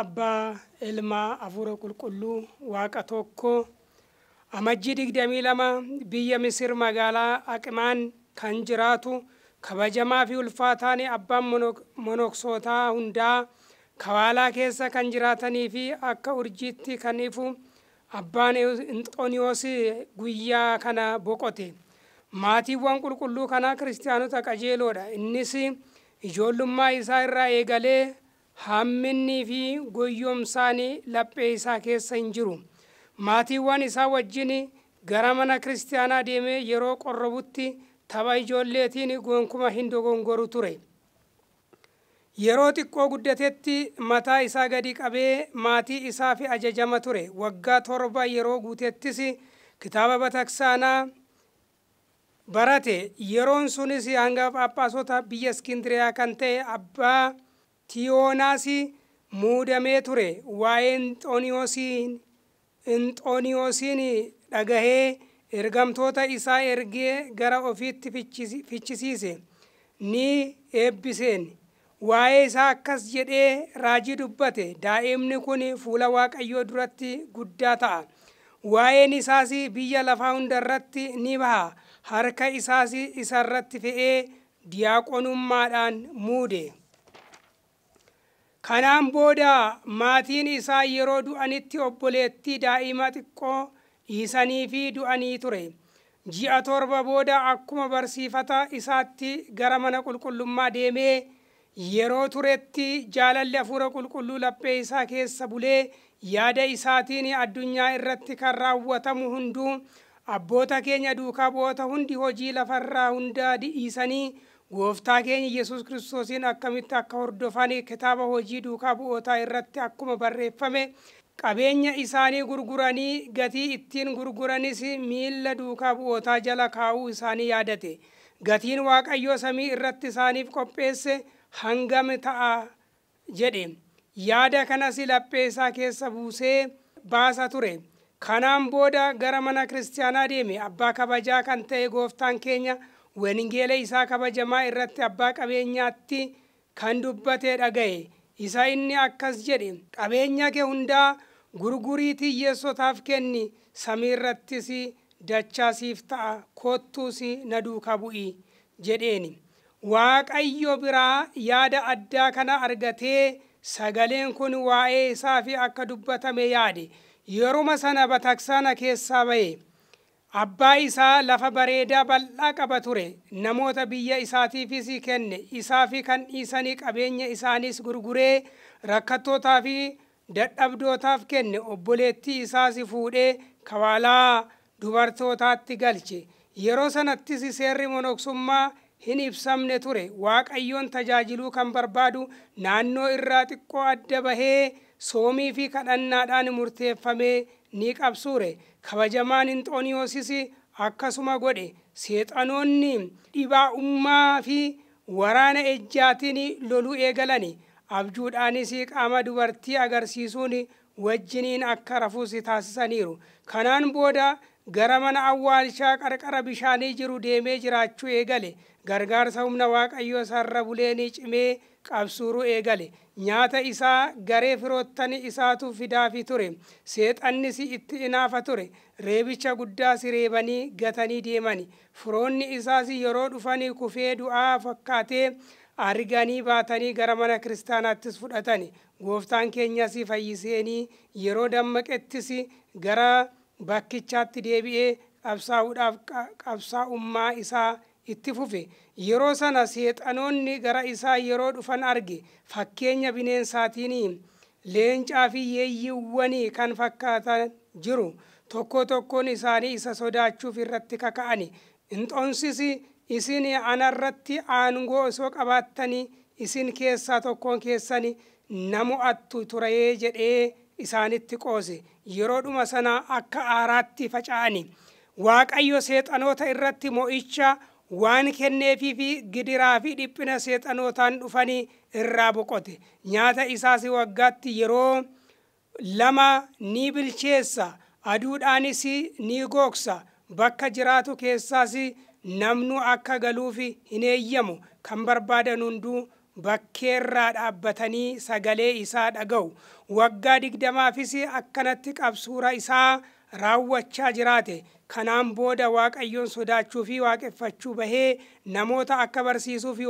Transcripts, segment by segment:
abbaa ilmaa hafuura qulqulluu waaqa tokko amajjii digdamii lama biyya misir magaalaa aqimaan kan jiraatu kabajamaa fi ulfaataan abbaan monoksootaa hundaa kawaalaa keessa kan jiraatanii fi akka urjiitti kan ifu abbaan inxooniyoos guyyaa kana boqote maatiiwwan qulqulluu kanaa kiristaanota qajeeloodha innis ijoollummaa isaa irraa eegalee hamminnii fi goyyomsaan laphee isaa keessa hin jiru maatiiwwan isaa wajjin gara mana kiristaanaa deemee yeroo qorrobutti tapha ijoolleetiin gonkuma hindogongoru ture yeroo xiqqoo guddatetti mataa isaa gadi qabee maatii isaaf ajajama ture waggaa torba yeroo guutettis kitaaba bataksaanaa barate yeroon sunis hanga phaaphaasota biyya iskindiriyaa kan ta'e abbaa tiyoonaasi muudamee ture waa'ee inxooniyoosiin dhagahee ergamtoota isaa ergee gara ofiitti fichisiise ni eebbiseen waa'ee isaa akkas jedhee raajii dubbate daa'imni kun fuula waaqayyoo duratti guddaa ta'a waa'een isaas biyya lafaa hundarratti ni baha harka isaas isarratti fe'ee diyaaqonummaadhaan muude Kanaan booda maatiin isaa yeroo du'anitti obboleettii daa'ima xiqqoo dhiisanii fi du'anii ture. Ji'a torba booda akkuma barsiifata isaatti gara mana qulqullummaa deemee yeroo turetti jaalalli afuura qulqulluu laphee isaa keessa bulee yaada isaatiin addunyaa irratti kan raawwatamu hunduu abboota keenya duukaa boota hundi hojii lafarraa hundaa dhiisanii gooftaa keenya yesus kiristoosiin akkamitti akka hordofan kitaaba hojii duukaa bu'ootaa irratti akkuma barreeffame qabeenya isaanii gurguranii gatii ittiin gurguranis miilla duukaa bu'ootaa jala kaa'uu isaanii yaadate gatiin waaqayyoo samii irratti isaaniif qopheesse hangam ta'a jedhe yaada kanas laphee isaa keessa buusee baasa ture kanaan booda gara mana kiristaanaa deeme abbaa kabajaa kan ta'e gooftaan keenya waningeela isaa kabajamaa irratti abbaa qabeenyaatti kan dubbatee dhagaye isa inni akkas jedhe qabeenya kee hundaa gurgurii yeessotaaf kenni samiirrattis dachaasiif ta'a koottuus na duuka bu'i jedheeni waaqayyo biraa yaada addaa kana argatee sagaleen kun waa'ee isaafi akka dubbatame yaade yeruma sana bataksaana keessaa ba'e abbaa isaa lafa bareedaa bal'aa qaba ture namoota biyya isaatiifis kenne fi kan dhiisanii qabeenya isaaniis gurguree rakkattootaa fi dadhabdootaaf kenne obboleettii isaas fuudhee kawaalaa dubartootaatti galche yeroo sanattis seerri monoksummaa hin ibsamne ture waaqayyoon tajaajiluu kan barbaadu naannoo irraa xiqqoo adda bahee soomii fi kadhannaadhaan murteeffame. ni qabsuure kabajamaan inxooniyoosis akkasuma godhe seexanoonni dhibaa ummaa fi waraana ejjaatiin loluu eegalan abjuudhaanis qaama dubartii agarsiisuun wajjiniin akka rafuus taasisaniiru kanaan booda gara mana awwaalshaa qarqara bishaanii jiru deemee jiraachuu eegale gargaarsa humna waaqayyoo sarara bulee ni cimee qabsuuru eegale nyaata isaa garee firoottani isaatu fidaafi ture seexanni si itti inaafa ture reebicha guddaa si reebanii gatanii deeman firoonni isaas yeroo dhufanii kufee du'aa fakkaatee arganii baatanii gara mana kiristaanaattis fudhatan gooftaan keenyas fayyiseenii yeroo dammaqettis gara bakkichaatti deebi'ee qabsaa ummaa isaa itti fufe yeroo sana seexanoonni gara isaa yeroo dhufan arge fakkeenya bineensaatiin leencaa fi yeeyyiwwanii kan fakkaatan jiru tokko tokkoon isaanii isa sodaachuuf irratti kaka'ani inxonsis isin anarratti aangoo isoo qabaattanii isin keessaa tokkoon keessani namo'attu turayee jedhee isaanitti qoose yeroo dhuma sana akka aaraatti faca'ani waaqayyo seexanoota irratti mo'icha waan kenneefii fi gidiraa fi dhiphina seexanootaan dhufanii irraa boqote nyaata isaas waggaatti yeroo lama ni bilcheessa aduudhaanis ni googsa bakka jiraatu keessaas namnu akka galuuf hin eeyyamu kan barbaadan hunduu bakkeerraa dhaabbatanii sagalee isaa dhaga'u waggaa digdamaafis akkanatti qabsuura isaa raawwachaa jiraate kanaan booda waaqayyoon sodaachuu fi waaqeffachuu bahee namoota akka barsiisuu fi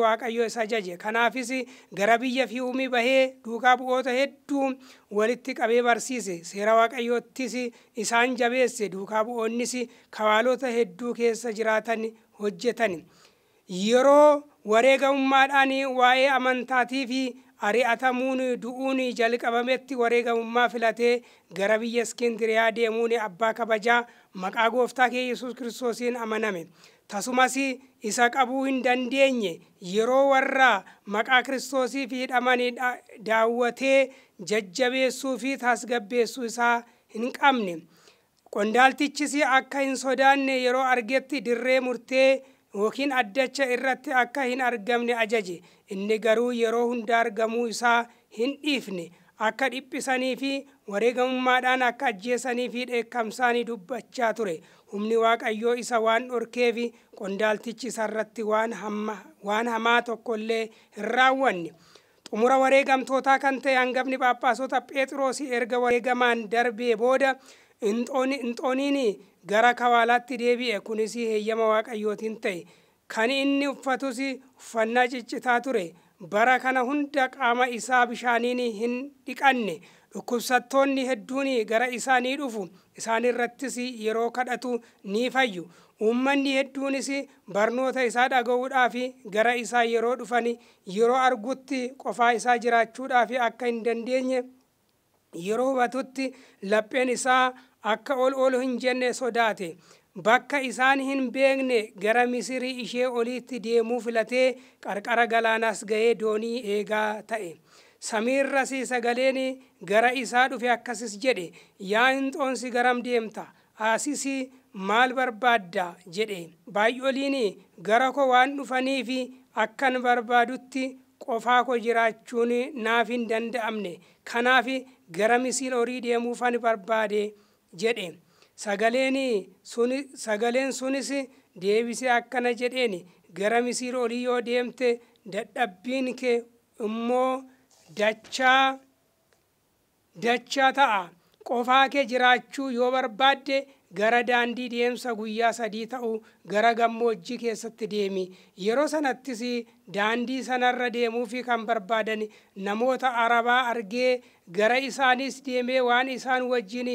isa jaje kanaafis gara biyya fi umii bahee duukaa bu'oota hedduu walitti qabee barsiise seera waaqayyoottis isaan jabeesse duukaa bu'oonnis kawaalota hedduu keessa jiraatan hojjetan yeroo wareegamummaadhaan waa'ee amantaatii fi atamuun du'uun jalqabametti wareegamummaa filatee gara biyya iskindiriyaa deemuun abbaa kabajaa maqaa gooftaa kee yesus kiristoosiin amaname tasumas isa qabuu hin dandeenye yeroo warra maqaa kiristoosiif hidhaman daawwatee jajjabeessuu fi tasgabbeessuu isaa hin qabne qondaaltichis akka hin sodaanne yeroo argetti dirree murtee yookiin addacha irratti akka hin argamne ajaje inni garuu yeroo hunda argamuu isaa hin dhiifne akka dhiphisanii fi wareegamummaadhaan akka ajjeesanii fi dheekkamsaanii dubbachaa ture humni waaqayyoo isa waan dhorkeef qondaaltichi isarratti waan hamaa tokko illee hin raawwanne xumura wareegamtootaa kan ta'e hangafni phaaphaasota phexroosii erga wareegamaan darbee booda Inxooniin gara kawaalaatti deebi'e kunis heeyyama waaqayyootiin ta'e kan inni uffatus uffannaa ciccitaa ture bara kana hunda qaama isaa bishaaniin hin dhiqanne dhukkubsattoonni hedduun gara isaa ni dhufu isaan irrattis yeroo kadhatu ni fayyu uummanni hedduunis barnoota isaa dhaga'uudhaaf gara isaa yeroo dhufan yeroo argutti qofaa isaa jiraachuudhaaf akka hin dandeenye yeroo hubatutti lapheen isaa akka ol ol hin jenne sodaate bakka isaan hin beekne gara misirii ishee oliitti deemuu filatee qarqara galaanaas ga'ee doonii eegaa ta'e samiirrasi sagaleen gara isaa dhufe akkasis jedhe yaa hinxoonsi garam deemta asisi maal barbaadda jedhe baay'oliin gara ko waan dhufaniifi akkan barbaadutti qofaa ko jiraachuun naaf hin danda'amne kanaaf gara misiil horii deemuufan barbaade jedhe sagaleen sunis deebisee akkana jedheen gara misiir olii yoo deemte dadhabbiin kee immoo dachaa dachaa ta'a qofaa kee jiraachuu yoo barbaadde gara daandii deemsa guyyaa sadii ta'u gara gammoojjii keessatti deemi yeroo sanattis daandii sanarra deemuufi kan barbaadan namoota arabaa argee gara isaanis deemee waan isaan wajjin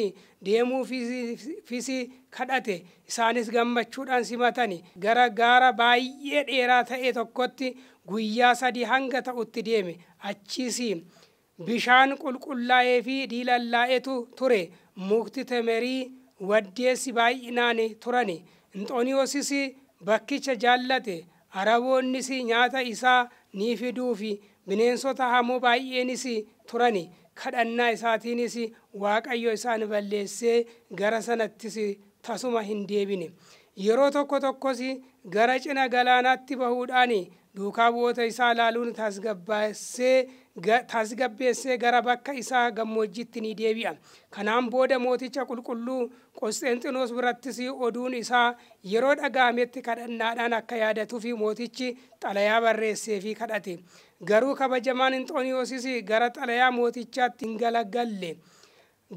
deemuufis kadhate isaanis gammachuudhaan simatani gara gaara baay'ee dheeraa ta'e tokkotti guyyaa sadii hanga ta'utti deeme achiis bishaan qulqullaa'ee fi diilallaa'etu ture mukti temerii. waddeessi baay'inaani turani inxooniyosis bakkicha jaallate araboonnis nyaata isaa ni fiduufi bineensota hamoo baay'eenis turani kadhannaa isaatiinis waaqayyo isaan balleessee gara sanattis tasuma hin deebine yeroo tokko tokkos gara cina galaanaatti bahuudhaan duukaa bu'oota isaa laaluun taasgabbeessee gara bakka isaa gammoojjitti ni deebi'a. Kanaan booda mooticha qulqulluu Qosxeenxinoos birattis oduun isaa yeroo dhaga'ametti kadhannaadhaan akka yaadatuufi mootichi xalayaa barreesseefi kadhate. Garuu kabajamaan Inxooniyoosis gara xalayaa mootichaatti hin galagalle.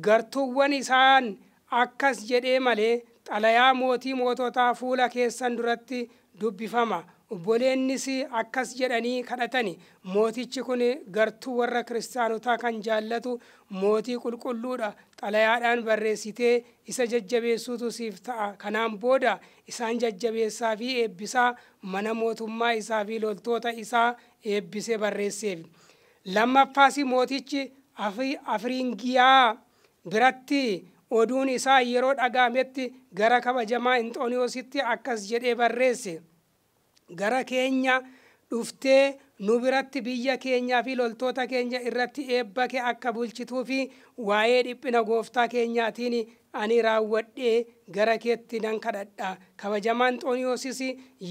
Gartuuwwan isaan akkas jedhee malee xalayaa mootii moototaa fuula keessan duratti dubbifama. obboleennis akkas jedhanii kadhatani mootichi kun gartuu warra kiristaanotaa kan jaallatu mootii qulqulluudha xalayaadhaan barreessitee isa jajjabeessuutusiif siif ta'a kanaan booda isaan jajjabeessaa fi eebbisaa mana mootummaa isaa fi loltoota isaa eebbisee barreesseef lammaffaas mootichi afriingiyaa biratti oduun isaa yeroo dhagaametti gara kabajamaa inxooniyoositti akkas jedhee barreesse. gara keenya dhuftee nu biratti biyya keenyaa fi loltoota keenya irratti eebba kee akka bulchituu fi waa'ee dhiphina gooftaa keenyaatiin ani raawwadhee gara keetti nan kadhadhaa kabajamaan xooniyoosis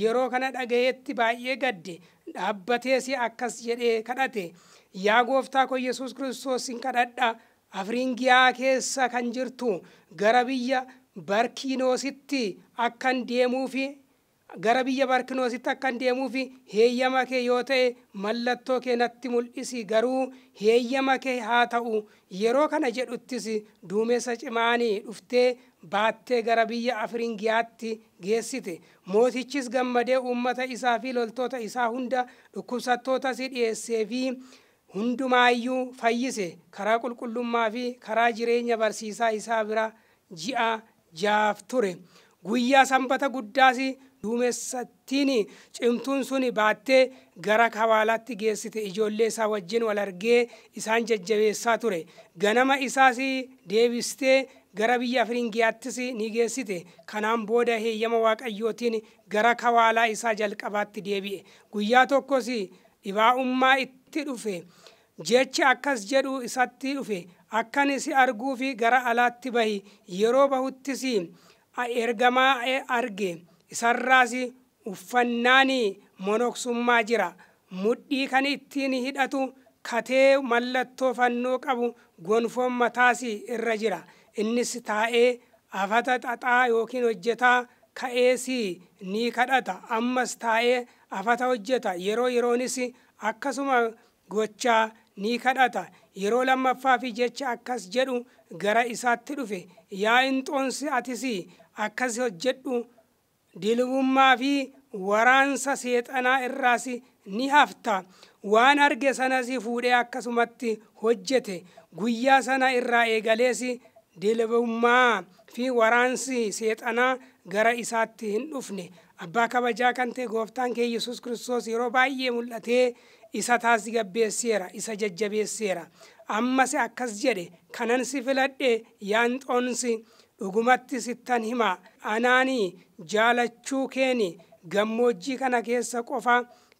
yeroo kana dhagayetti baay'ee gadde dhaabbatees akkas jedhee kadhate yaa gooftaa ko yesus kiristoos hin kadhadha keessa kan jirtu gara biyya barkiinoositti akkan deemuufi gara biyya barkinoositti akkan deemuuf heeyyama kee yoo ta'e mallattoo kee natti mul'isi garuu heeyyama kee haa ta'u yeroo kana jedhuttis duumessa cimaanii dhuftee baattee gara biyya afriingiyaatti geessite mootichis gammadee uummata isaa fi loltoota isaa hunda dhukkubsattootas dhiyeessee fi hundumaayyuu fayyise karaa qulqullummaa fi karaa jireenya barsiisaa isaa bira ji'a jaaf ture guyyaa sanbata guddaas duumessattiin cimtuun sun baattee gara kabaalaatti geessite ijoollee isaa wajjin wal argee isaan jajjabeessaa ture ganama isaas deebistee gara biyya firingiyaattis ni geessite kanaan booda heeyyama waaqayyootiin gara kabaalaa isaa jalqabaatti deebi'e guyyaa tokkos dhibaa'ummaa itti dhufe jechi akkas jedhu isatti dhufe akkan si arguufi gara alaatti bahi yeroo bahuttis ergamaa arge. isarraas uffannaan monoksummaa jira mudhii kan ittiin hidhatu katee mallattoo fannoo qabu gonfoon mataas irra jira innis taa'ee afata xaxaa yookiin hojjetaa ka'ees ni kadhata ammas taa'ee afata hojjeta yeroo yeroonis akkasuma gochaa ni kadhata yeroo lammaffaa fi jecha akkas jedhu gara isaatti dhufe yaa inxoonsi atis akkas hojjedhu dilbummaa fi waraansa seexanaa irraas ni hafta waan arge sanas fuudhee akkasumatti hojjete guyyaa sana irraa eegalees dilbummaa fi waraansi seexanaa gara isaatti hin dhufne abbaa kabajaa kan ta'e gooftaan kee yesus kiristoos yeroo baay'ee mul'atee isa taasi gabbeesseera isa jajjabeesseera ammas akkas jedhe kanan filadhe yaan xoonsi dhugumatti sittan hima anaanii jaalachuu keeni gammoojjii kana keessa qofa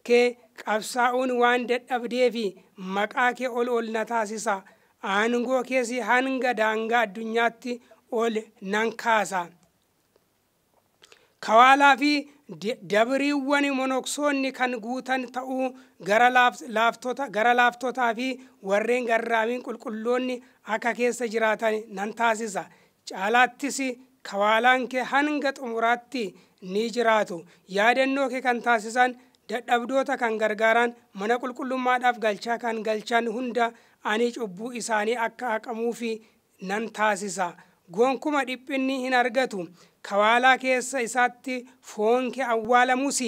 kee qabsaa'uun waan fi maqaa kee ol ol na taasisa aangoo keessi hanga daangaa addunyaatti ol nan kaasa kawaalaa fi dabriiwwan monoksoonni kan guutan ta'uu gara laaftotaa fi warreen garraamin qulqulloonni akka keessa jiraatan nan taasisa caalaattis kawaalaan kee hanga xumuraatti ni jiraatu yaadannoo kee kan taasisan dadhabdoota kan gargaaran mana qulqullummaadhaaf galchaa kan galchaan hunda ani cubbuu isaanii akka haqamuufi nan taasisa gonkuma dhiphinni hin argatu kawaalaa keessa isaatti foon kee awwaalamus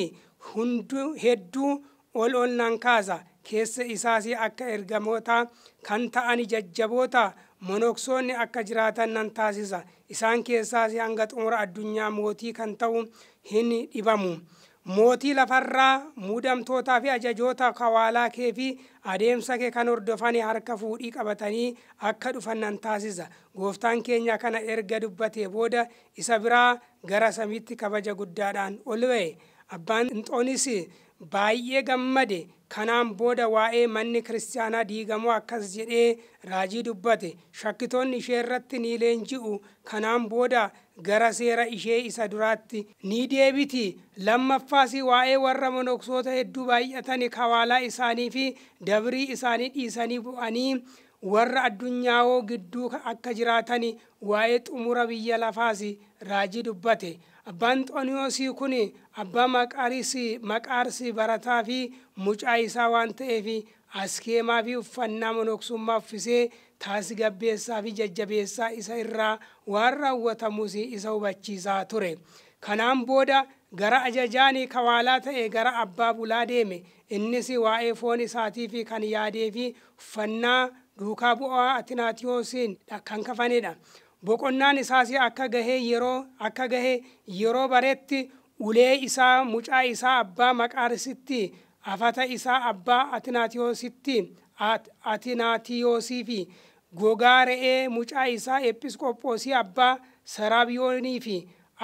hedduu ol ol nan kaasa keessa isaas akka ergamoota kan ta'ani jajjaboota monoksoonni akka jiraatan nan taasisa isaan keessaas hanga xumura addunyaa mootii kan ta'u hin dhibamu mootii lafarraa muudamtootaa fi ajajoota kawaalaa kee fi adeemsa kee kan hordofan harka fuudhii qabatanii akka dhufan nan taasisa gooftaan keenya kana erga dubbatee booda isa biraa gara samiitti kabaja guddaadhaan ol ba'e abbaan inxoonis baay'ee gammade kanaan booda waa'ee manni kiristaanaa diigamoo akkas jedhee raajii dubbate shakkitoonni ishee irratti ni leenji'u kanaan booda gara seera ishee isa duraatti ni deebiti lammaffaas waa'ee warra monoksoota hedduu baay'atani kawaalaa isaanii fi dabrii isaanii dhiisanii bu'anii warra addunyaawoo gidduu akka jiraatanii waa'ee xumura biyya lafaas raajii dubbate Abbaa Anxooniyoosii kun abbaa maqaarsi barataa fi mucaa isaa waan ta'eef askeemaa fi uffannaa monoksummaa uffisee taasigabbeessaa fi jajjabeessaa isa irraa waan raawwatamus isa hubachiisaa ture. Kanaan booda gara ajajaan kawaalaa ta'e gara abbaa bulaa deeme innis waa'ee foon isaatii fi kan yaadee fi uffannaa duukaa bu'aa atinaatiyoosiin kan kafanedha. boqonnaan isaas akka gahee yeroo bareetti ulee isaa mucaa isaa abbaa maqaarsitti afata isaa abbaa atinaatiyoositti atinaatiyoosii fi gogaa re'ee mucaa isaa episkoopoosii abbaa saraabiyoonii fi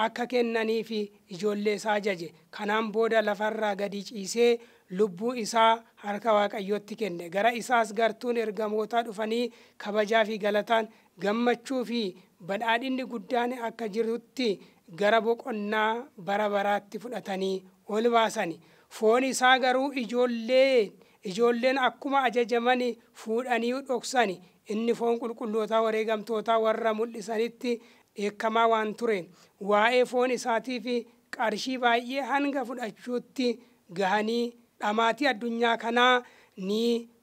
akka kennaniif ijoollee isaa jaje kanaan booda lafarraa gadi ciisee lubbuu isaa harka waaqayyootti kenne gara isaas gartuun ergamoota dhufanii kabajaa fi galataan gammachuu fi badhaadhinni guddaan akka jirutti gara boqonnaa bara baraatti fudhatanii ol baasan foon isaa garuu ijoollee ijoolleen akkuma ajajaman fuudhanii dhoksan inni foon qulqullootaa wareegamtootaa warra mul'isanitti dheekamaa waan ture waa'ee foon isaatiif qarshii baay'ee hanga fudhachuutti gahanii dhamaatii addunyaa kanaa ni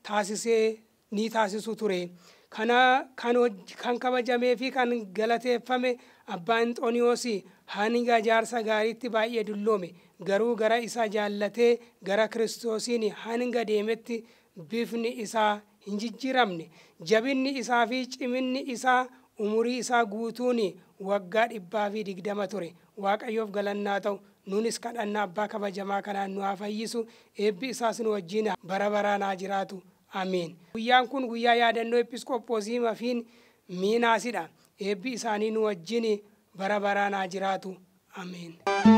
taasisee ni taasisu ture. kan kabajamee fi kan galateeffame abbaa xoniyoos hanga jaarsa gaariitti baay'ee dulloome garuu gara isa jaallatee gara kiristoosiin hanga deemetti bifni isaa hin jijjiiramne jabinni isaa fi ciminni isaa umurii isaa guutuun waggaa dhibbaa fi digdama ture waaqayyoof galannaa ta'u nuunis kadhannaa abbaa kabajamaa kanaan nu haa fayyisu eebbi isaas nu wajjin bara baraa jiraatu amiin guyyaan kun guyyaa yaadannoo episkooposii mafiin miinaasidha eebbi isaanii nu wajjin bara baraanaa jiraatu amiin